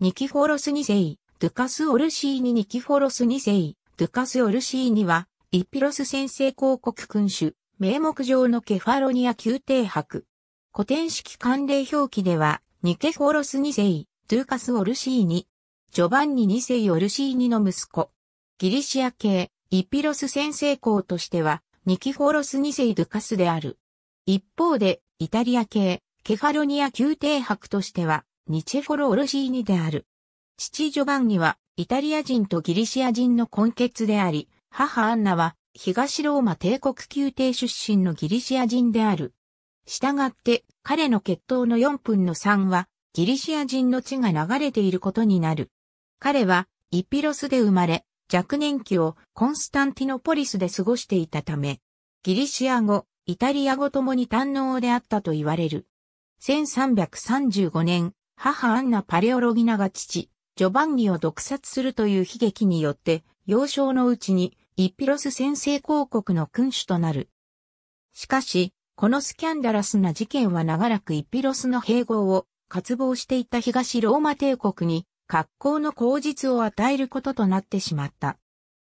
ニキフォロス2世、ドゥカス・オルシーニ・ニキフォロス2世、ドゥカス・オルシーニは、イピロス先制広告君主、名目上のケファロニア宮廷博。古典式慣例表記では、ニケフォロス2世、ドゥカス・オルシーニ、ジョバンニ2世オルシーニの息子。ギリシア系、イピロス先制公としては、ニキフォロス2世ドゥカスである。一方で、イタリア系、ケファロニア宮廷博としては、ニチェフォロ・オルシーニである。父ジョバンニはイタリア人とギリシア人の根血であり、母アンナは東ローマ帝国宮廷出身のギリシア人である。従って彼の血統の4分の3はギリシア人の血が流れていることになる。彼はイピロスで生まれ、若年期をコンスタンティノポリスで過ごしていたため、ギリシア語、イタリア語ともに堪能であったと言われる。1335年、母アンナ・パレオロギナが父、ジョバンニを毒殺するという悲劇によって、幼少のうちに、イピロス先制公国の君主となる。しかし、このスキャンダラスな事件は長らくイピロスの併合を渇望していた東ローマ帝国に格好の口実を与えることとなってしまった。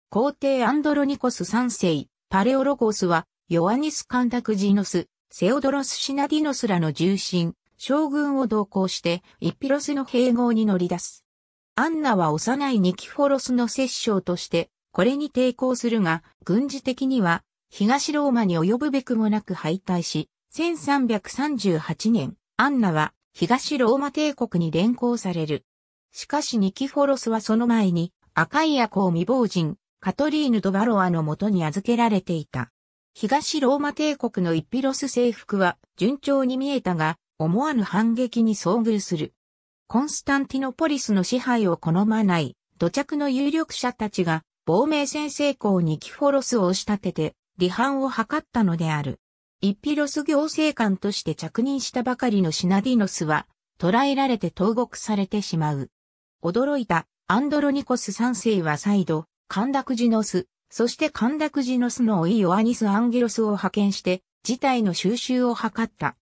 皇帝アンドロニコス3世、パレオロゴスは、ヨアニス・カンダクジーノス、セオドロス・シナディノスらの重臣、将軍を同行して、イピロスの併合に乗り出す。アンナは幼いニキフォロスの摂政として、これに抵抗するが、軍事的には、東ローマに及ぶべくもなく敗退し、1338年、アンナは、東ローマ帝国に連行される。しかしニキフォロスはその前に、赤い夜行未亡人、カトリーヌ・ドバロアのもとに預けられていた。東ローマ帝国のイピロス征服は順調に見えたが、思わぬ反撃に遭遇する。コンスタンティノポリスの支配を好まない土着の有力者たちが亡命戦成功にキフォロスを押し立てて離反を図ったのである。ッピロス行政官として着任したばかりのシナディノスは捕らえられて投獄されてしまう。驚いたアンドロニコス三世は再度、カンダクジノス、そしてカンダクジノスの老いヨアニス・アンゲロスを派遣して、事態の収拾を図った。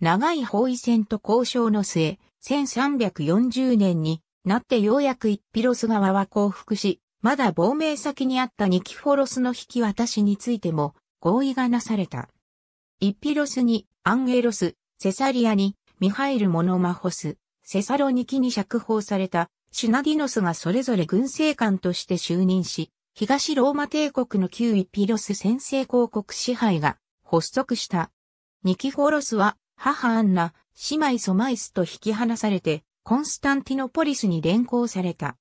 長い包囲戦と交渉の末、1340年になってようやく一ピロス側は降伏し、まだ亡命先にあったニキフォロスの引き渡しについても合意がなされた。一ピロスにアンゲロス、セサリアにミハイル・モノマホス、セサロニキに釈放されたシュナディノスがそれぞれ軍政官として就任し、東ローマ帝国の旧イピロス先制公国支配が発足した。ニキフォロスは母アンナ、姉妹ソマイスと引き離されて、コンスタンティノポリスに連行された。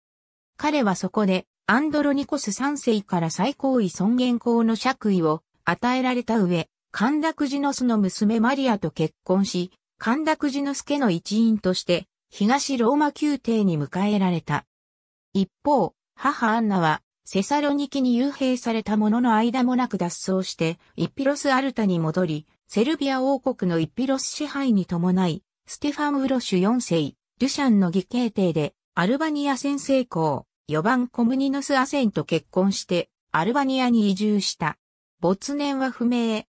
彼はそこで、アンドロニコス3世から最高位尊厳校の爵位を与えられた上、神田クジノスの娘マリアと結婚し、神田クジノス家の一員として、東ローマ宮廷に迎えられた。一方、母アンナは、セサロニキに幽閉されたものの間もなく脱走して、イピロスアルタに戻り、セルビア王国のイピロス支配に伴い、ステファン・ウロシュ4世、ルシャンの義兄弟で、アルバニア先成功、4番コムニノス・アセンと結婚して、アルバニアに移住した。没年は不明。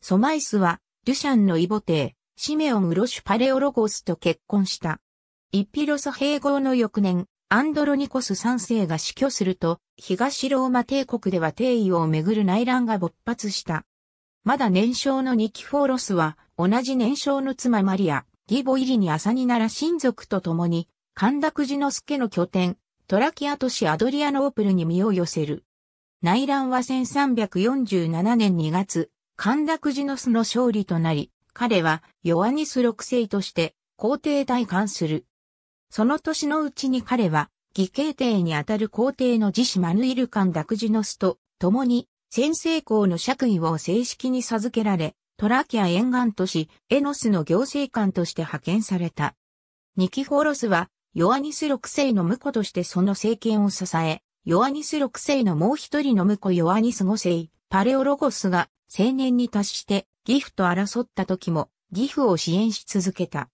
ソマイスは、ルシャンの異母帝、シメオン・ウロシュ・パレオロゴスと結婚した。イピロス併合の翌年、アンドロニコス3世が死去すると、東ローマ帝国では帝位をめぐる内乱が勃発した。まだ年少のニキフォーロスは、同じ年少の妻マリア、ギボイリに朝になら親族と共に、神田ノス助の拠点、トラキア都市アドリアノープルに身を寄せる。内乱は1347年2月、神田ノスの勝利となり、彼はヨアニス6世として皇帝戴冠する。その年のうちに彼は、義兄帝にあたる皇帝の自主マヌイルカン・ダクジノスと共に、先制校の爵位を正式に授けられ、トラキア沿岸都市エノスの行政官として派遣された。ニキホロスは、ヨアニス6世の婿としてその政権を支え、ヨアニス6世のもう一人の婿ヨアニス5世、パレオロゴスが青年に達して義父と争った時も義父を支援し続けた。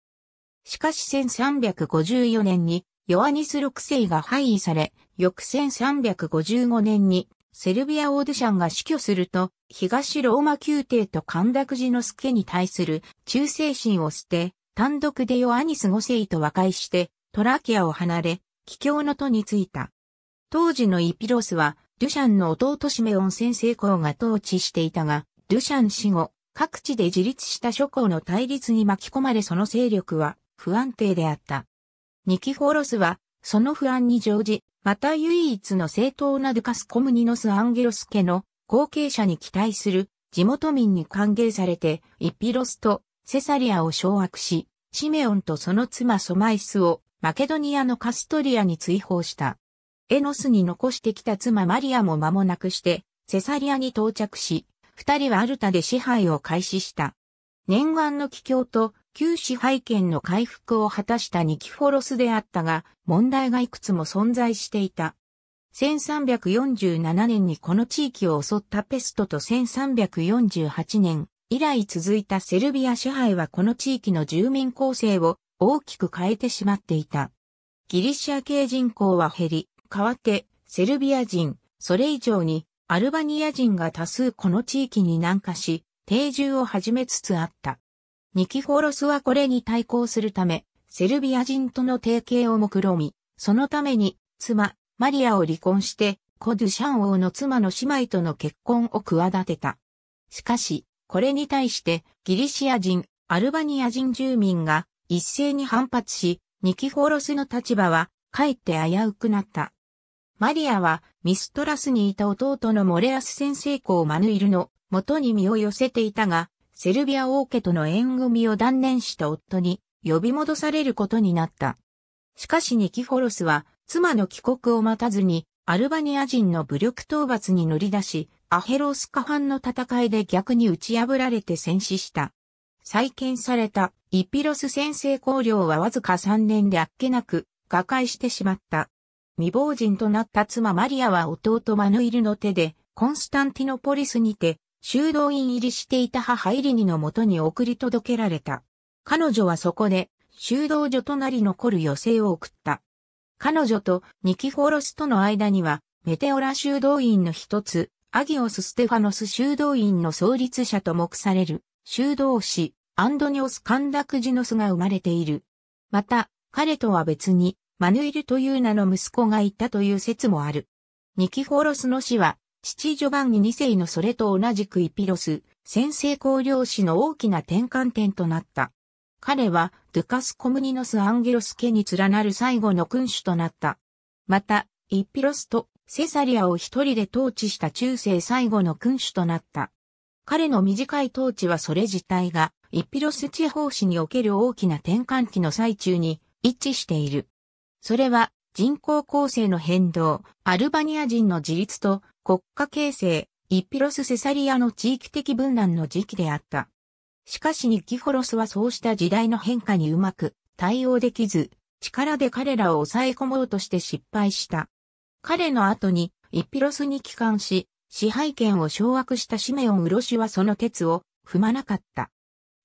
しかし1354年にヨアニス6世が廃位され、翌1355年にセルビアオーデシャンが死去すると、東ローマ宮廷と神田寺之助に対する忠誠心を捨て、単独でヨアニス5世と和解してトラキアを離れ、帰郷の都に着いた。当時のイピロスは、デュシャンの弟シメオン先生公が統治していたが、デュシャン死後、各地で自立した諸公の対立に巻き込まれその勢力は不安定であった。ニキホロスは、その不安に乗じ、また唯一の正当なドゥカス・コムニノス・アンゲロス家の後継者に期待する地元民に歓迎されて、イピロスとセサリアを掌握し、シメオンとその妻ソマイスをマケドニアのカストリアに追放した。エノスに残してきた妻マリアも間もなくして、セサリアに到着し、二人はアルタで支配を開始した。念願の帰郷と旧支配権の回復を果たしたニキフォロスであったが、問題がいくつも存在していた。1347年にこの地域を襲ったペストと1348年以来続いたセルビア支配はこの地域の住民構成を大きく変えてしまっていた。ギリシア系人口は減り、代わってセルビア人、それ以上にアルバニア人が多数この地域に南下し、定住を始めつつあった。ニキフォロスはこれに対抗するため、セルビア人との提携を目論み、そのために、妻、マリアを離婚して、コドゥシャン王の妻の姉妹との結婚を企てた。しかし、これに対して、ギリシア人、アルバニア人住民が一斉に反発し、ニキフォロスの立場は、かえって危うくなった。マリアは、ミストラスにいた弟のモレアス先生公マヌイルの元に身を寄せていたが、セルビア王家との縁組を断念した夫に呼び戻されることになった。しかしニキフォロスは妻の帰国を待たずにアルバニア人の武力討伐に乗り出し、アヘロスカ藩の戦いで逆に打ち破られて戦死した。再建されたイピロス先制公領はわずか3年であっけなく瓦解してしまった。未亡人となった妻マリアは弟マヌイルの手でコンスタンティノポリスにて修道院入りしていた母イリニのもとに送り届けられた。彼女はそこで、修道女となり残る余生を送った。彼女とニキフォロスとの間には、メテオラ修道院の一つ、アギオス・ステファノス修道院の創立者と目される、修道士、アンドニオス・カンダクジノスが生まれている。また、彼とは別に、マヌイルという名の息子がいたという説もある。ニキフォロスの死は、父ジョバンニ2世のそれと同じくイピロス、先制公領史の大きな転換点となった。彼は、ドゥカス・コムニノス・アンギロス家に連なる最後の君主となった。また、イピロスとセサリアを一人で統治した中世最後の君主となった。彼の短い統治はそれ自体が、イピロス地方史における大きな転換期の最中に一致している。それは、人口構成の変動、アルバニア人の自立と国家形成、イピロス・セサリアの地域的分断の時期であった。しかしニキホロスはそうした時代の変化にうまく対応できず、力で彼らを抑え込もうとして失敗した。彼の後にイピロスに帰還し、支配権を掌握したシメオン・ウロシはその鉄を踏まなかった。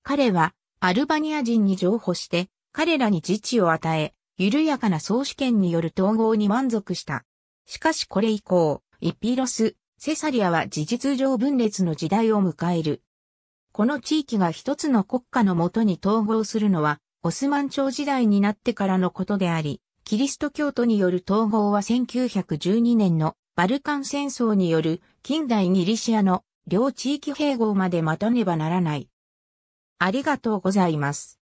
彼はアルバニア人に譲歩して、彼らに自治を与え、緩やかな総主権による統合に満足した。しかしこれ以降、イピロス、セサリアは事実上分裂の時代を迎える。この地域が一つの国家のもとに統合するのは、オスマン朝時代になってからのことであり、キリスト教徒による統合は1912年のバルカン戦争による近代ギリシアの両地域併合まで待たねばならない。ありがとうございます。